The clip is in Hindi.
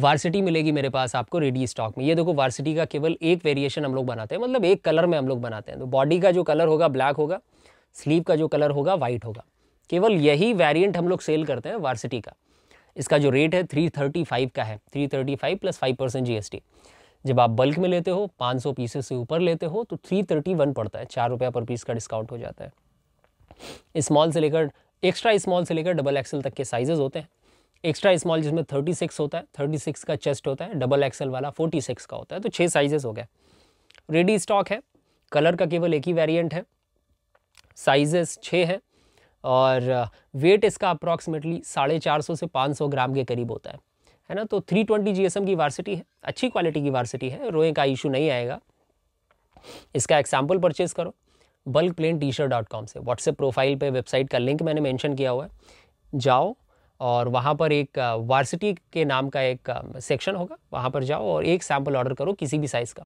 वार्सिटी मिलेगी मेरे पास आपको रेडी स्टॉक में ये देखो वार्सिटी का केवल एक वेरिएशन हम लोग बनाते हैं मतलब एक कलर में हम लोग बनाते हैं तो बॉडी का जो कलर होगा ब्लैक होगा स्लीव का जो कलर होगा वाइट होगा केवल यही वेरिएंट हम लोग सेल करते हैं वार्सिटी का इसका जो रेट है 335 का है 335 प्लस 5 परसेंट जी जब आप बल्क में लेते हो 500 पीसेस से ऊपर लेते हो तो 331 पड़ता है चार रुपया पर पीस का डिस्काउंट हो जाता है स्मॉल से लेकर एक्स्ट्रा स्मॉल से लेकर डबल एक्सल तक के साइजेज़ होते हैं एक्स्ट्रा स्मॉल जिसमें 36 होता है 36 का चेस्ट होता है डबल एक्सल वाला 46 का होता है तो छः साइजेस हो गया रेडी स्टॉक है कलर का केवल एक ही वेरिएंट है साइजेस छः हैं और वेट uh, इसका अप्रॉक्सीमेटली साढ़े चार सौ से पाँच सौ ग्राम के करीब होता है है ना तो थ्री ट्वेंटी जी की वार्सिटी है अच्छी क्वालिटी की वार्सिटी है रोए का इशू नहीं आएगा इसका एग्जाम्पल परचेज़ करो bulk plain t-shirt dot com से व्हाट्सएप प्रोफाइल पर वेबसाइट का लिंक मैंने मैंशन किया हुआ है जाओ और वहाँ पर एक वार्सिटी uh, के नाम का एक सेक्शन uh, होगा वहाँ पर जाओ और एक सैम्पल ऑर्डर करो किसी भी साइज़ का